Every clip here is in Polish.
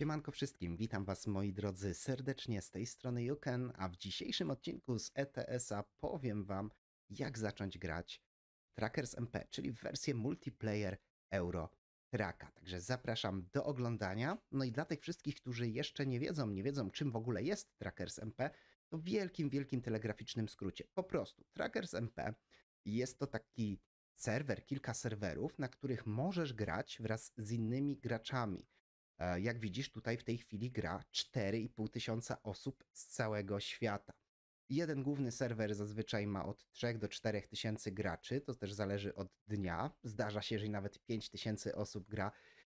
Siemanko wszystkim, witam was moi drodzy serdecznie z tej strony Juken, a w dzisiejszym odcinku z ETS-a powiem wam jak zacząć grać Trackers MP, czyli w wersję multiplayer Euro Traka. Także zapraszam do oglądania. No i dla tych wszystkich, którzy jeszcze nie wiedzą, nie wiedzą czym w ogóle jest Trackers MP, to w wielkim, wielkim telegraficznym skrócie. Po prostu Trackers MP jest to taki serwer, kilka serwerów, na których możesz grać wraz z innymi graczami E, jak widzisz, tutaj w tej chwili gra 4,5 tysiąca osób z całego świata. Jeden główny serwer zazwyczaj ma od 3 do 4 tysięcy graczy, to też zależy od dnia. Zdarza się, że nawet 5 tysięcy osób gra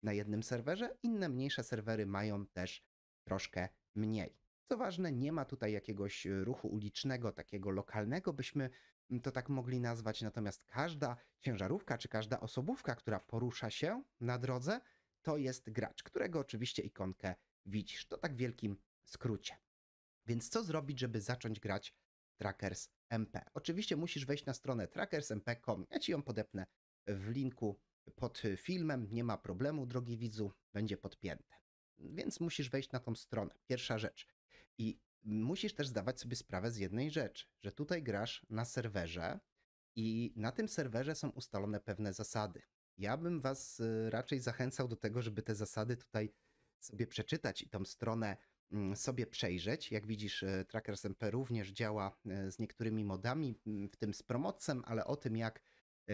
na jednym serwerze, inne mniejsze serwery mają też troszkę mniej. Co ważne, nie ma tutaj jakiegoś e, ruchu ulicznego, takiego lokalnego, byśmy to tak mogli nazwać, natomiast każda ciężarówka czy każda osobówka, która porusza się na drodze, to jest gracz, którego oczywiście ikonkę widzisz. To tak w wielkim skrócie. Więc co zrobić, żeby zacząć grać Trackers MP? Oczywiście musisz wejść na stronę trackersmp.com. Ja ci ją podepnę w linku pod filmem. Nie ma problemu, drogi widzu, będzie podpięte. Więc musisz wejść na tą stronę. Pierwsza rzecz. I musisz też zdawać sobie sprawę z jednej rzeczy, że tutaj grasz na serwerze i na tym serwerze są ustalone pewne zasady. Ja bym was y, raczej zachęcał do tego, żeby te zasady tutaj sobie przeczytać i tą stronę mm, sobie przejrzeć. Jak widzisz, y, Trackers MP również działa y, z niektórymi modami, mm, w tym z promocem, ale o tym jak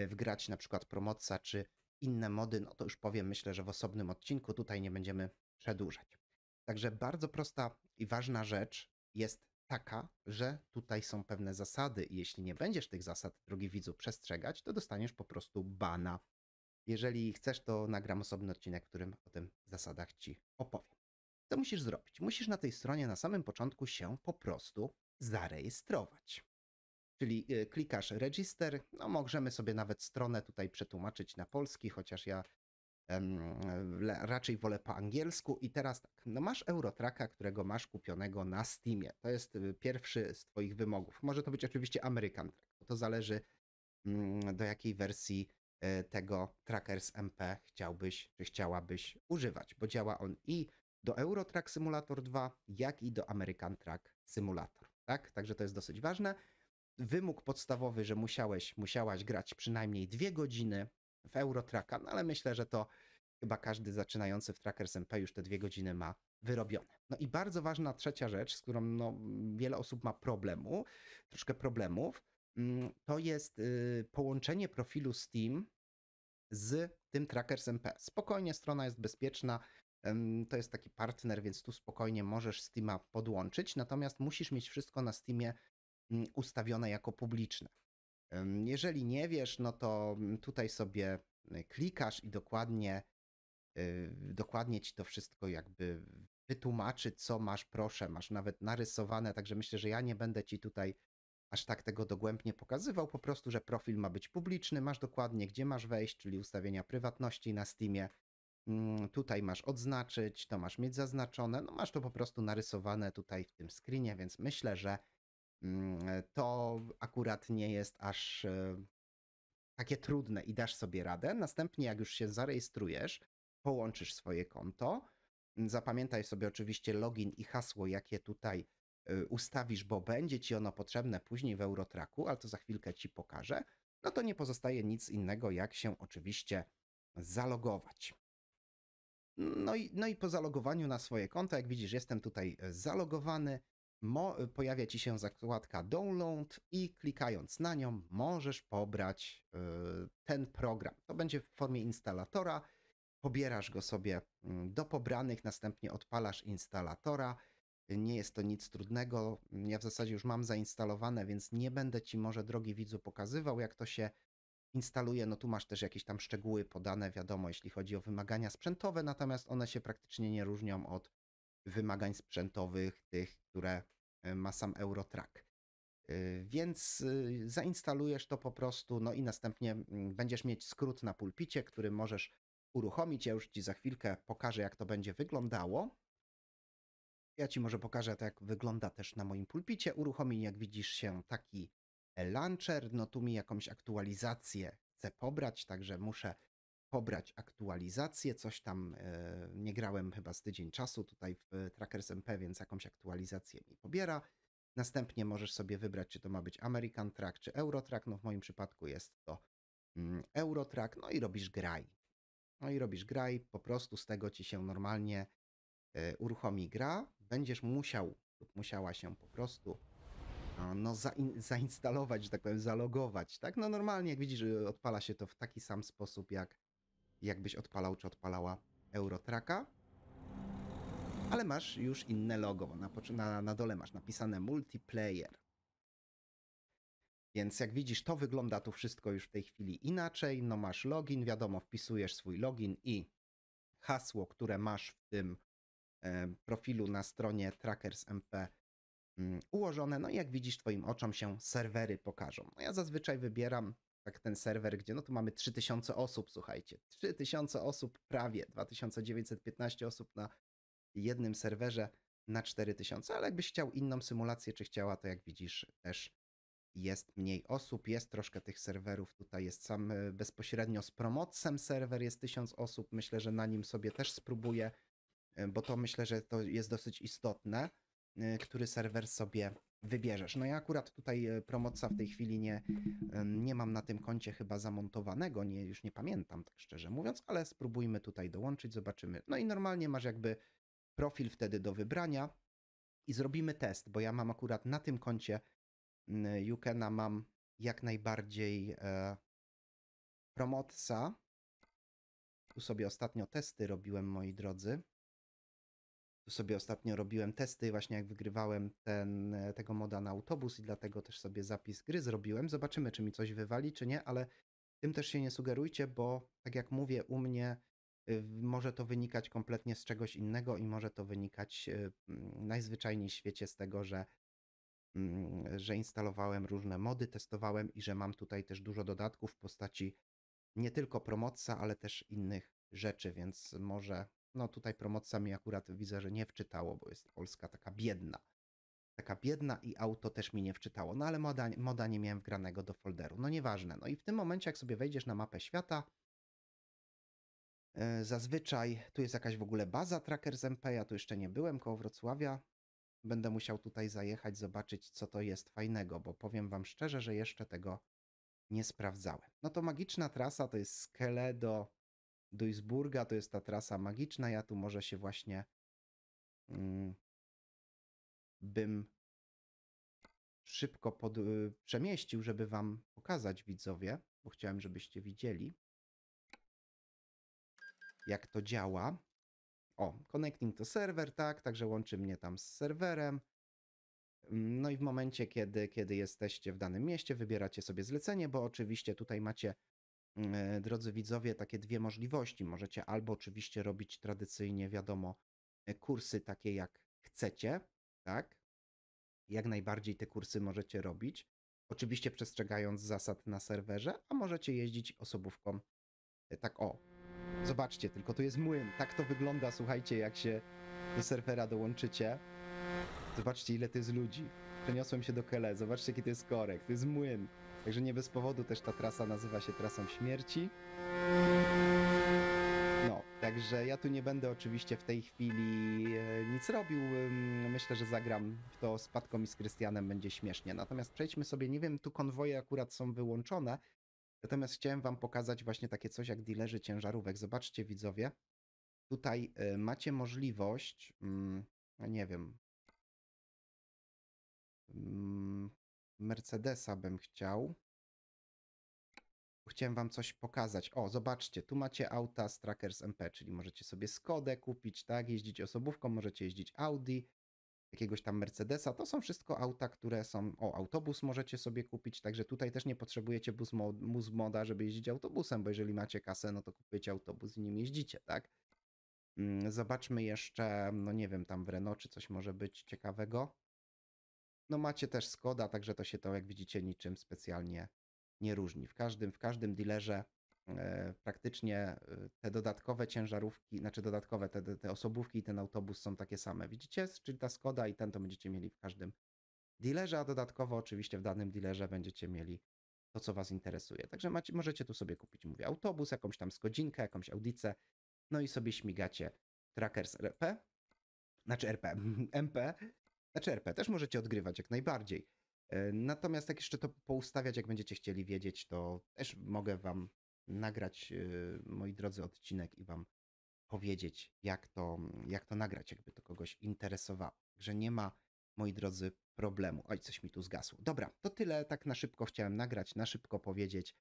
wgrać na przykład promoca czy inne mody, no to już powiem, myślę, że w osobnym odcinku tutaj nie będziemy przedłużać. Także bardzo prosta i ważna rzecz jest taka, że tutaj są pewne zasady i jeśli nie będziesz tych zasad, drogi widzu, przestrzegać, to dostaniesz po prostu bana jeżeli chcesz, to nagram osobny odcinek, w którym o tym zasadach Ci opowiem. Co musisz zrobić? Musisz na tej stronie na samym początku się po prostu zarejestrować. Czyli y, klikasz register, no możemy sobie nawet stronę tutaj przetłumaczyć na polski, chociaż ja raczej wolę po angielsku. I teraz tak, no masz Eurotraka, którego masz kupionego na Steamie. To jest y, pierwszy z Twoich wymogów. Może to być oczywiście American Track, to zależy mm, do jakiej wersji E, tego Trackers MP chciałbyś, czy chciałabyś używać, bo działa on i do Euro Truck Simulator 2, jak i do American Truck Simulator. Tak? Także to jest dosyć ważne. Wymóg podstawowy, że musiałeś, musiałaś grać przynajmniej dwie godziny w Eurotraka, no ale myślę, że to chyba każdy zaczynający w Trackers MP już te dwie godziny ma wyrobione. No i bardzo ważna trzecia rzecz, z którą no, wiele osób ma problemu, troszkę problemów, mm, to jest y, połączenie profilu Steam z tym Trackers MP. Spokojnie, strona jest bezpieczna, to jest taki partner, więc tu spokojnie możesz Steama podłączyć, natomiast musisz mieć wszystko na Steamie mm, ustawione jako publiczne. Jeżeli nie wiesz, no to mm, tutaj sobie y, klikasz i dokładnie, y, dokładnie ci to wszystko jakby wytłumaczy, co masz, proszę. Masz nawet narysowane, także myślę, że ja nie będę ci tutaj aż tak tego dogłębnie pokazywał, po prostu, że profil ma być publiczny, masz dokładnie gdzie masz wejść, czyli ustawienia prywatności na Steamie. Mm, tutaj masz odznaczyć, to masz mieć zaznaczone, no masz to po prostu narysowane tutaj w tym screenie, więc myślę, że mm, to akurat nie jest aż e, takie trudne i dasz sobie radę. Następnie, jak już się zarejestrujesz, połączysz swoje konto. Zapamiętaj sobie oczywiście login i hasło, jakie tutaj Y, ustawisz, bo będzie ci ono potrzebne później w Eurotraku, ale to za chwilkę ci pokażę, no to nie pozostaje nic innego, jak się oczywiście zalogować. No i, no i po zalogowaniu na swoje konto, jak widzisz, jestem tutaj e, zalogowany. Mo, e, pojawia ci się zakładka Download i klikając na nią możesz pobrać e, ten program. To będzie w formie instalatora. Pobierasz go sobie mm, do pobranych, następnie odpalasz instalatora. Nie jest to nic trudnego. Ja w zasadzie już mam zainstalowane, więc nie będę ci może, drogi widzu, pokazywał, jak to się instaluje. No tu masz też jakieś tam szczegóły podane, wiadomo, jeśli chodzi o wymagania sprzętowe, natomiast one się praktycznie nie różnią od wymagań sprzętowych, tych, które e, ma sam Eurotrack. Y, więc y, zainstalujesz to po prostu, no i następnie mm, będziesz mieć skrót na pulpicie, który możesz uruchomić. Ja już ci za chwilkę pokażę, jak to będzie wyglądało. Ja Ci może pokażę, tak wygląda też na moim pulpicie. Uruchomi, jak widzisz, się taki e, launcher. No tu mi jakąś aktualizację chcę pobrać, także muszę pobrać aktualizację. Coś tam e, nie grałem chyba z tydzień czasu tutaj w e, Trackers MP, więc jakąś aktualizację mi pobiera. Następnie możesz sobie wybrać, czy to ma być American Track, czy Eurotrack. No w moim przypadku jest to mm, Eurotrack. No i robisz graj. No i robisz graj, po prostu z tego ci się normalnie e, uruchomi gra, będziesz musiał lub musiała się po prostu no, zain zainstalować, że tak powiem, zalogować, tak? No normalnie, jak widzisz, odpala się to w taki sam sposób, jak jakbyś odpalał czy odpalała Eurotraka, ale masz już inne logo, na, na, na dole masz napisane multiplayer. Więc jak widzisz, to wygląda tu wszystko już w tej chwili inaczej. No masz login, wiadomo, wpisujesz swój login i hasło, które masz w tym E, profilu na stronie Trackers MP mm, ułożone. No i jak widzisz, Twoim oczom się serwery pokażą. No ja zazwyczaj wybieram tak ten serwer, gdzie no tu mamy 3000 osób, słuchajcie. 3000 osób prawie, 2915 osób na jednym serwerze na 4000, ale jakbyś chciał inną symulację, czy chciała, to jak widzisz też jest mniej osób, jest troszkę tych serwerów, tutaj jest sam e, bezpośrednio z promocem serwer, jest 1000 osób, myślę, że na nim sobie też spróbuję Y, bo to myślę, że to jest dosyć istotne, y, który serwer sobie wybierzesz. No ja akurat tutaj y, promocja w tej chwili nie, nie mam na tym koncie chyba zamontowanego, nie, już nie pamiętam tak szczerze mówiąc, ale spróbujmy tutaj dołączyć, zobaczymy. No i normalnie masz jakby profil wtedy do wybrania i zrobimy test, bo ja mam akurat na tym koncie Yukena mam jak najbardziej e, Tu sobie ostatnio testy robiłem, moi drodzy. Tu sobie ostatnio robiłem testy, właśnie jak wygrywałem ten, e, tego moda na autobus i dlatego też sobie zapis gry zrobiłem. Zobaczymy, czy mi coś wywali, czy nie, ale tym też się nie sugerujcie, bo tak jak mówię, u mnie y, może to wynikać kompletnie z czegoś innego i może to wynikać y, najzwyczajniej w świecie z tego, że, mm, że instalowałem różne mody, testowałem i że mam tutaj też dużo dodatków w postaci nie tylko promocja, ale też innych rzeczy, więc może no tutaj promocja mi akurat widzę, że nie wczytało, bo jest Polska taka biedna. Taka biedna i auto też mi nie wczytało, no ale moda, moda nie miałem wgranego do folderu. No nieważne. No i w tym momencie, jak sobie wejdziesz na mapę świata, e, Zazwyczaj tu jest jakaś w ogóle baza Tracker z MP, ja tu jeszcze nie byłem koło Wrocławia. Będę musiał tutaj zajechać, zobaczyć co to jest fajnego, bo powiem wam szczerze, że jeszcze tego nie sprawdzałem. No to magiczna trasa to jest Skeledo Duisburga, to jest ta trasa magiczna. Ja tu może się właśnie mm, bym szybko pod, y, przemieścił, żeby wam pokazać widzowie, bo chciałem, żebyście widzieli, jak to działa. O, connecting to server, tak, także łączy mnie tam z serwerem. No i w momencie, kiedy, kiedy jesteście w danym mieście, wybieracie sobie zlecenie, bo oczywiście tutaj macie Mm, e, drodzy widzowie, takie dwie możliwości. Możecie albo oczywiście robić tradycyjnie, wiadomo, e, kursy takie jak chcecie, tak? Jak najbardziej te kursy możecie robić, oczywiście przestrzegając zasad na serwerze, a możecie jeździć osobówką e, tak o. Zobaczcie, tylko tu jest młyn. Tak to wygląda, słuchajcie, jak się do serwera dołączycie. Zobaczcie, ile to jest ludzi. Przeniosłem się do Kele, zobaczcie, jaki to jest korek. To jest młyn. Także nie bez powodu też ta trasa nazywa się trasą śmierci. No, także ja tu nie będę oczywiście w tej chwili e, nic robił. Myślę, że zagram w to z Patką i z Krystianem, będzie śmiesznie. Natomiast przejdźmy sobie, nie wiem, tu konwoje akurat są wyłączone. Natomiast chciałem wam pokazać właśnie takie coś jak dilerzy ciężarówek. Zobaczcie widzowie, tutaj e, macie możliwość, mm, no nie wiem, mm, Mercedesa bym chciał. Chciałem wam coś pokazać. O, zobaczcie, tu macie auta z Trackers MP, czyli możecie sobie Skodę kupić, tak, jeździć osobówką, możecie jeździć Audi, jakiegoś tam Mercedesa. To są wszystko auta, które są. O, autobus możecie sobie kupić, także tutaj też nie potrzebujecie bus, moda, żeby jeździć autobusem, bo jeżeli macie kasę, no to kupujecie autobus i nim jeździcie, tak? Mm, zobaczmy jeszcze, no nie wiem, tam w Renault czy coś może być ciekawego. No macie też Skoda, także to się to, jak widzicie, niczym specjalnie nie różni. W każdym, w każdym dealerze e, praktycznie y, te dodatkowe ciężarówki, znaczy dodatkowe, te, te osobówki i ten autobus są takie same. Widzicie? Czyli ta Skoda i ten to będziecie mieli w każdym dealerze, a dodatkowo oczywiście w danym dealerze będziecie mieli to, co Was interesuje. Także macie, możecie tu sobie kupić, mówię, autobus, jakąś tam skodzinkę, jakąś audicę, no i sobie śmigacie Trackers RP, znaczy RP, MP, znaczy RP też możecie odgrywać jak najbardziej. E, natomiast jak jeszcze to poustawiać, jak będziecie chcieli wiedzieć, to też mogę wam nagrać, e, moi drodzy, odcinek i wam powiedzieć, jak to, jak to nagrać, jakby to kogoś interesowało. Także nie ma, moi drodzy, problemu. Oj, coś mi tu zgasło. Dobra, to tyle, tak na szybko chciałem nagrać, na szybko powiedzieć,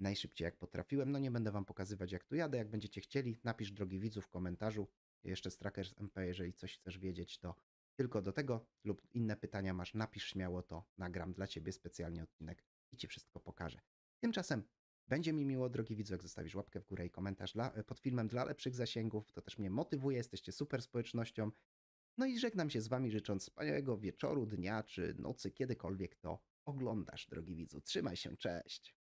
najszybciej jak potrafiłem. No nie będę wam pokazywać, jak tu jadę. Jak będziecie chcieli, napisz, drogi widzu, w komentarzu. Jeszcze z Trackers MP, jeżeli coś chcesz wiedzieć, to tylko do tego lub inne pytania masz, napisz śmiało to, nagram dla ciebie specjalnie odcinek i ci wszystko pokażę. Tymczasem będzie mi miło, drogi widzu, jak zostawisz łapkę w górę i komentarz dla, e, pod filmem dla lepszych zasięgów. To też mnie motywuje, jesteście super społecznością. No i żegnam się z wami życząc wspaniałego wieczoru, dnia czy nocy, kiedykolwiek to oglądasz, drogi widzu. Trzymaj się, cześć!